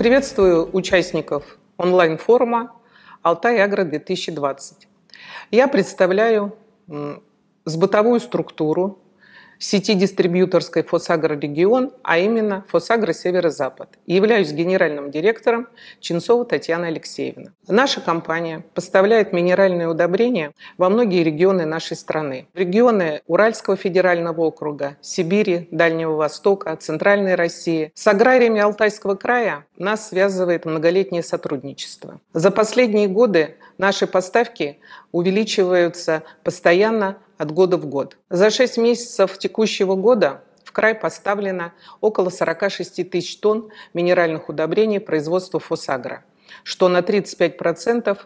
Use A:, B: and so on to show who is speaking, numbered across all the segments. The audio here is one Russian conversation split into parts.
A: Приветствую участников онлайн-форума «Алтай Агро-2020». Я представляю сбытовую структуру сети дистрибьюторской «Фосагро Регион», а именно «Фосагро Северо-Запад». И являюсь генеральным директором Ченцова Татьяна Алексеевна. Наша компания поставляет минеральные удобрения во многие регионы нашей страны. В регионы Уральского федерального округа, Сибири, Дальнего Востока, Центральной России. С аграриями Алтайского края нас связывает многолетнее сотрудничество. За последние годы наши поставки увеличиваются постоянно от года в год. За 6 месяцев текущего года в край поставлено около 46 тысяч тонн минеральных удобрений производства «Фосагра», что на 35%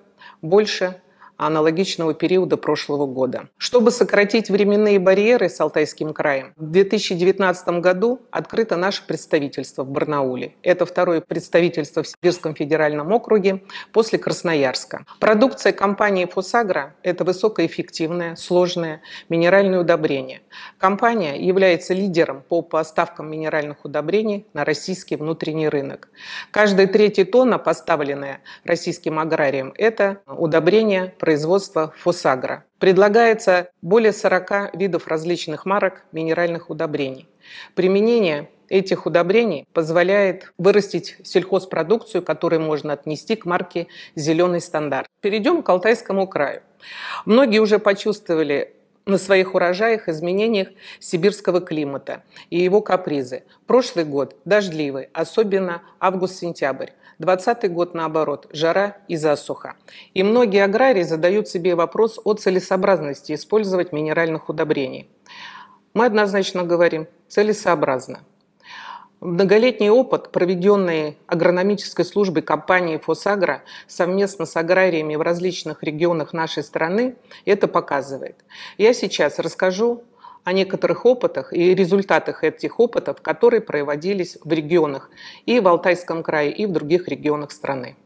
A: больше аналогичного периода прошлого года. Чтобы сократить временные барьеры с Алтайским краем, в 2019 году открыто наше представительство в Барнауле. Это второе представительство в Сибирском федеральном округе после Красноярска. Продукция компании «Фосагра» – это высокоэффективное, сложное минеральное удобрение. Компания является лидером по поставкам минеральных удобрений на российский внутренний рынок. Каждая третья тонна, поставленная российским аграрием, это удобрение производства «Фосагра». Предлагается более 40 видов различных марок минеральных удобрений. Применение этих удобрений позволяет вырастить сельхозпродукцию, которую можно отнести к марке «Зеленый стандарт». Перейдем к Алтайскому краю. Многие уже почувствовали на своих урожаях изменениях сибирского климата и его капризы. Прошлый год дождливый, особенно август-сентябрь. Двадцатый год, наоборот, жара и засуха. И многие аграрии задают себе вопрос о целесообразности использовать минеральных удобрений. Мы однозначно говорим, целесообразно – Многолетний опыт, проведенный агрономической службой компании Фосагро совместно с аграриями в различных регионах нашей страны, это показывает. Я сейчас расскажу о некоторых опытах и результатах этих опытов, которые проводились в регионах и в Алтайском крае, и в других регионах страны.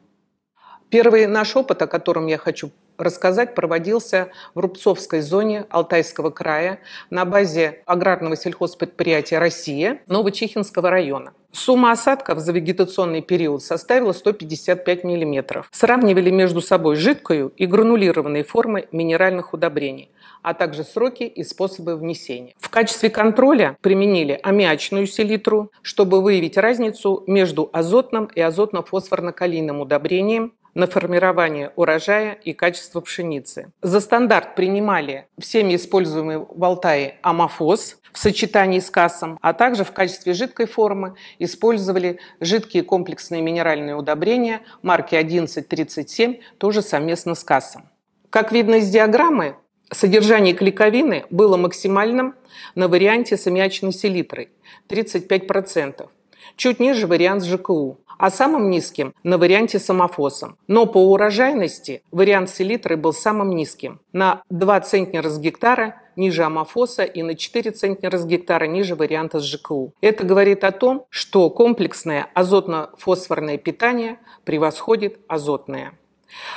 A: Первый наш опыт, о котором я хочу рассказать проводился в Рубцовской зоне Алтайского края на базе аграрного сельхозпредприятия «Россия» Новочихинского района. Сумма осадков за вегетационный период составила 155 мм. Сравнивали между собой жидкую и гранулированные формы минеральных удобрений, а также сроки и способы внесения. В качестве контроля применили аммиачную селитру, чтобы выявить разницу между азотным и азотно-фосфорно-калийным удобрением на формирование урожая и качества пшеницы. За стандарт принимали всеми используемый в Алтае амофос в сочетании с кассом, а также в качестве жидкой формы использовали жидкие комплексные минеральные удобрения марки 1137, тоже совместно с кассом. Как видно из диаграммы, Содержание клейковины было максимальным на варианте с аммиачной селитрой – 35%, чуть ниже вариант с ЖКУ а самым низким на варианте с амофосом. Но по урожайности вариант селитры был самым низким – на 2 центнера с гектара ниже амофоса и на 4 центнера с гектара ниже варианта с ЖКУ. Это говорит о том, что комплексное азотно-фосфорное питание превосходит азотное.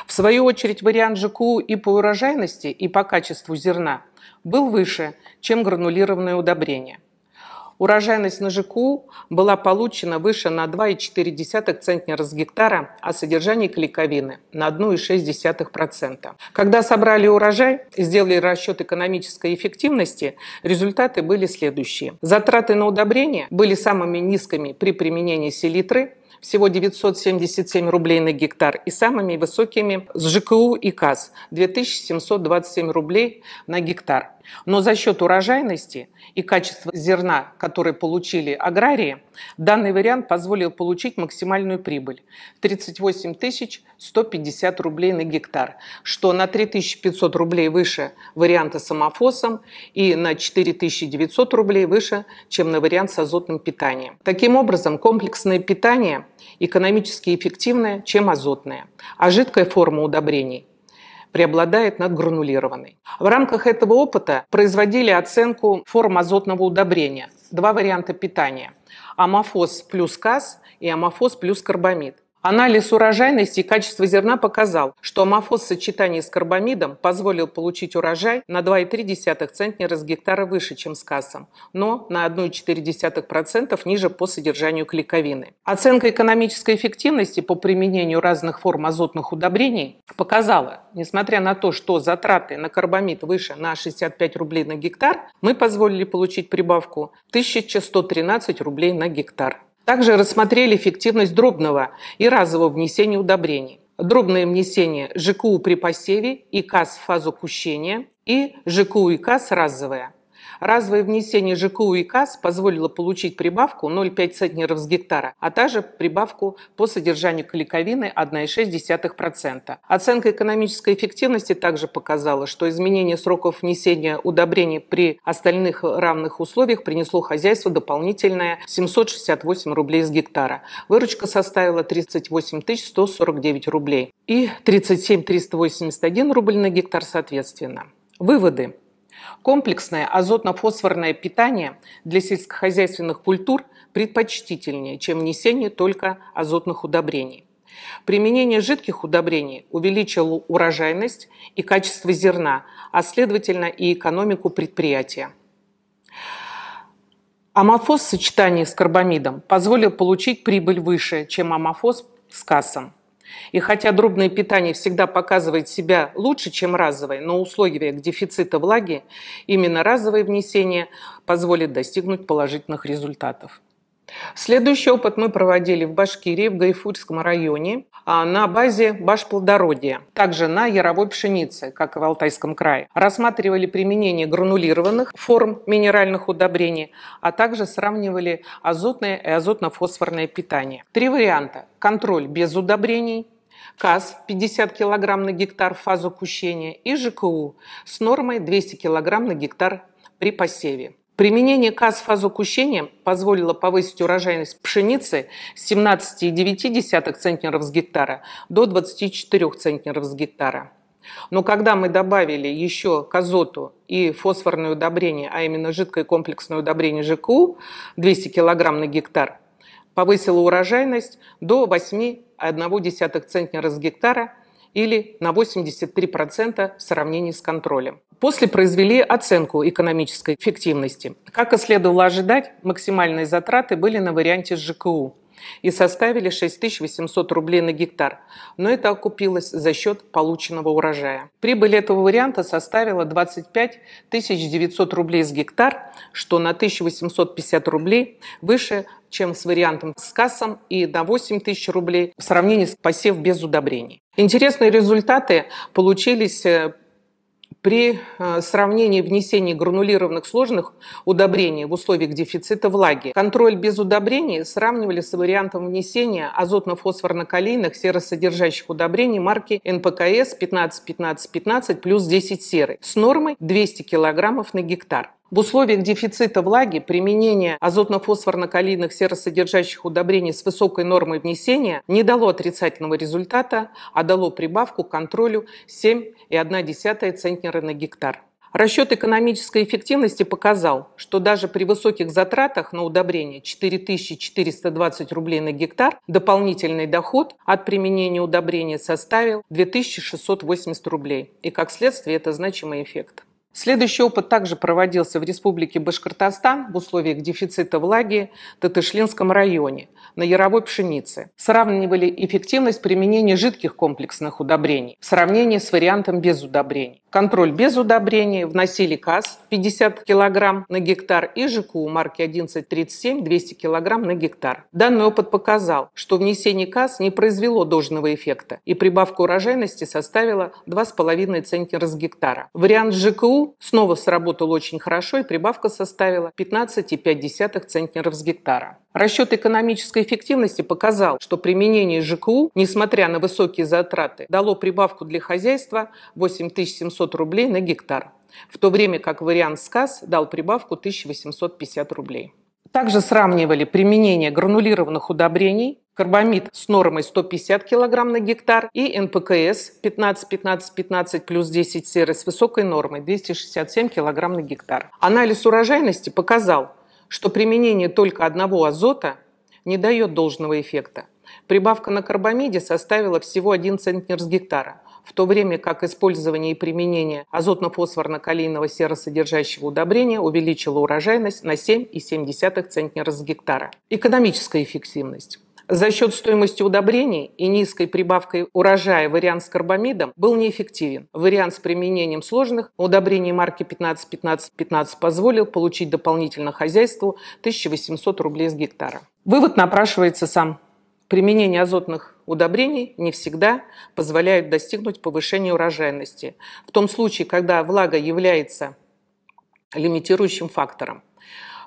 A: В свою очередь вариант ЖКУ и по урожайности, и по качеству зерна был выше, чем гранулированное удобрение – Урожайность на ЖКУ была получена выше на 2,4 центнера с гектара, а содержание клейковины на 1,6%. Когда собрали урожай, сделали расчет экономической эффективности, результаты были следующие. Затраты на удобрения были самыми низкими при применении селитры всего 977 рублей на гектар, и самыми высокими с ЖКУ и КАЗ 2727 рублей на гектар. Но за счет урожайности и качества зерна, которые получили аграрии, данный вариант позволил получить максимальную прибыль – 38 150 рублей на гектар, что на 3500 рублей выше варианта с амофосом и на 4900 рублей выше, чем на вариант с азотным питанием. Таким образом, комплексное питание – экономически эффективная, чем азотная, а жидкая форма удобрений преобладает над гранулированной. В рамках этого опыта производили оценку форм азотного удобрения. Два варианта питания – амофос плюс каз и амофос плюс карбамид. Анализ урожайности и качества зерна показал, что амофоз в сочетании с карбамидом позволил получить урожай на 2,3 центнера с гектара выше, чем с кассом, но на 1,4% ниже по содержанию клейковины. Оценка экономической эффективности по применению разных форм азотных удобрений показала, несмотря на то, что затраты на карбамид выше на 65 рублей на гектар, мы позволили получить прибавку 1113 рублей на гектар. Также рассмотрели эффективность дробного и разового внесения удобрений. Дробное внесение ЖКУ при посеве, и ИКАС в фазу кущения и ЖКУ и ИКАС разовое – Разовое внесение ЖКУ и КАС позволило получить прибавку 0,5 центнеров с гектара, а также прибавку по содержанию каликовины 1,6%. Оценка экономической эффективности также показала, что изменение сроков внесения удобрений при остальных равных условиях принесло хозяйству дополнительное 768 рублей с гектара. Выручка составила 38 149 рублей и 37 381 рубль на гектар соответственно. Выводы. Комплексное азотно-фосфорное питание для сельскохозяйственных культур предпочтительнее, чем несение только азотных удобрений. Применение жидких удобрений увеличило урожайность и качество зерна, а следовательно и экономику предприятия. Амофос в сочетании с карбамидом позволил получить прибыль выше, чем амофос с кассом. И хотя дробное питание всегда показывает себя лучше, чем разовое, но условиях дефицита влаги именно разовое внесение позволит достигнуть положительных результатов. Следующий опыт мы проводили в Башкирии, в Гайфурском районе, а, на базе башплодородия, также на яровой пшенице, как и в Алтайском крае. Рассматривали применение гранулированных форм минеральных удобрений, а также сравнивали азотное и азотно-фосфорное питание. Три варианта. Контроль без удобрений, КАС 50 кг на гектар в фазу кущения и ЖКУ с нормой 200 кг на гектар при посеве. Применение КАС фазокущения позволило повысить урожайность пшеницы с 17,9 центнеров с гектара до 24 центнеров с гектара. Но когда мы добавили еще к азоту и фосфорное удобрение, а именно жидкое комплексное удобрение ЖКУ 200 кг на гектар, повысило урожайность до 8,1 центнера с гектара или на 83% в сравнении с контролем. После произвели оценку экономической эффективности. Как и следовало ожидать, максимальные затраты были на варианте с ЖКУ и составили 6800 рублей на гектар, но это окупилось за счет полученного урожая. Прибыль этого варианта составила 25 900 рублей с гектар, что на 1850 рублей выше, чем с вариантом с кассом и на 8 тысяч рублей в сравнении с посев без удобрений. Интересные результаты получились э, при э, сравнении внесения гранулированных сложных удобрений в условиях дефицита влаги. Контроль без удобрений сравнивали с вариантом внесения азотно-фосфорно-калийных серосодержащих удобрений марки НПКС 15-15-15 плюс 10 серы с нормой 200 кг на гектар. В условиях дефицита влаги применение азотно-фосфорно-калийных серосодержащих удобрений с высокой нормой внесения не дало отрицательного результата, а дало прибавку к контролю 7,1 центнера на гектар. Расчет экономической эффективности показал, что даже при высоких затратах на удобрение 4420 рублей на гектар дополнительный доход от применения удобрения составил 2680 рублей. И как следствие это значимый эффект. Следующий опыт также проводился в Республике Башкортостан в условиях дефицита влаги в Татышлинском районе на яровой пшенице. Сравнивали эффективность применения жидких комплексных удобрений в сравнении с вариантом без удобрений. Контроль без удобрений вносили КАС 50 кг на гектар и ЖКУ марки 1137 200 кг на гектар. Данный опыт показал, что внесение КАС не произвело должного эффекта и прибавка урожайности составила 2,5 центнера с гектара. Вариант ЖКУ Стул снова сработал очень хорошо, и прибавка составила 15,5 центнеров с гектара. Расчет экономической эффективности показал, что применение ЖКУ, несмотря на высокие затраты, дало прибавку для хозяйства 8700 рублей на гектар, в то время как вариант СКАС дал прибавку 1850 рублей. Также сравнивали применение гранулированных удобрений карбамид с нормой 150 кг на гектар и НПКС 15-15-15 плюс 10 серы с высокой нормой 267 кг на гектар. Анализ урожайности показал, что применение только одного азота не дает должного эффекта. Прибавка на карбамиде составила всего 1 центнер с гектара, в то время как использование и применение азотно-фосфорно-калийного серосодержащего удобрения увеличило урожайность на 7,7 центнера с гектара. Экономическая эффективность за счет стоимости удобрений и низкой прибавкой урожая вариант с карбамидом был неэффективен. Вариант с применением сложных удобрений марки 15-15-15 позволил получить дополнительно хозяйству 1800 рублей с гектара. Вывод напрашивается сам. Применение азотных удобрений не всегда позволяют достигнуть повышения урожайности. В том случае, когда влага является лимитирующим фактором.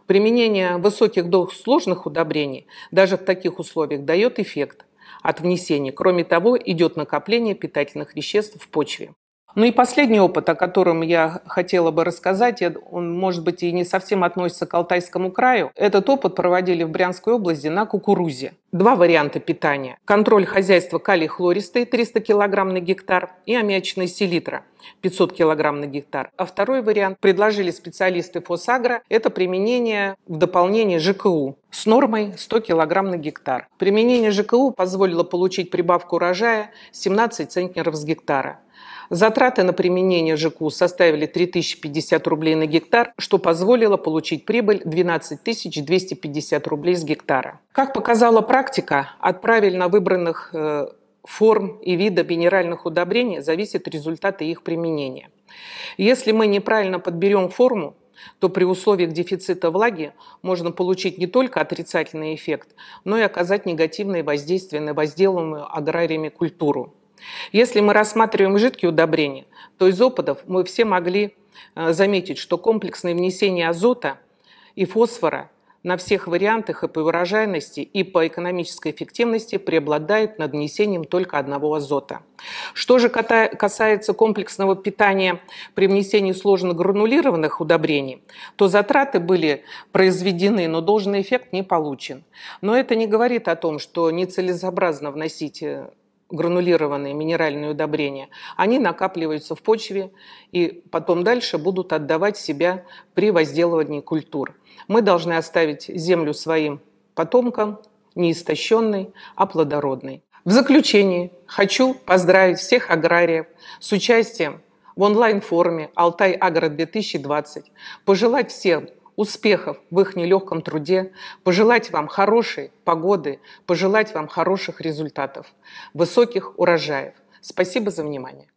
A: Применение высоких доз сложных удобрений даже в таких условиях дает эффект от внесения. Кроме того, идет накопление питательных веществ в почве. Ну и последний опыт, о котором я хотела бы рассказать, он, может быть, и не совсем относится к Алтайскому краю. Этот опыт проводили в Брянской области на кукурузе. Два варианта питания. Контроль хозяйства калий хлористый 300 кг на гектар и аммиачная селитра – 500 килограмм на гектар. А второй вариант предложили специалисты ФосАгро – это применение в дополнение ЖКУ с нормой 100 килограмм на гектар. Применение ЖКУ позволило получить прибавку урожая 17 центнеров с гектара. Затраты на применение ЖКУ составили 3050 рублей на гектар, что позволило получить прибыль 12 250 рублей с гектара. Как показала практика, от правильно выбранных э, форм и вида минеральных удобрений зависят результаты их применения. Если мы неправильно подберем форму, то при условиях дефицита влаги можно получить не только отрицательный эффект, но и оказать негативное воздействие на возделанную аграриями культуру. Если мы рассматриваем жидкие удобрения, то из опытов мы все могли э, заметить, что комплексное внесение азота и фосфора на всех вариантах и по урожайности, и по экономической эффективности преобладает над внесением только одного азота. Что же касается комплексного питания при внесении сложно гранулированных удобрений, то затраты были произведены, но должный эффект не получен. Но это не говорит о том, что нецелесообразно вносить э, гранулированные минеральные удобрения, они накапливаются в почве и потом дальше будут отдавать себя при возделывании культур. Мы должны оставить землю своим потомкам, не истощенной, а плодородной. В заключение хочу поздравить всех аграриев с участием в онлайн-форуме «Алтай Агро-2020», пожелать всем успехов в их нелегком труде, пожелать вам хорошей погоды, пожелать вам хороших результатов, высоких урожаев. Спасибо за внимание.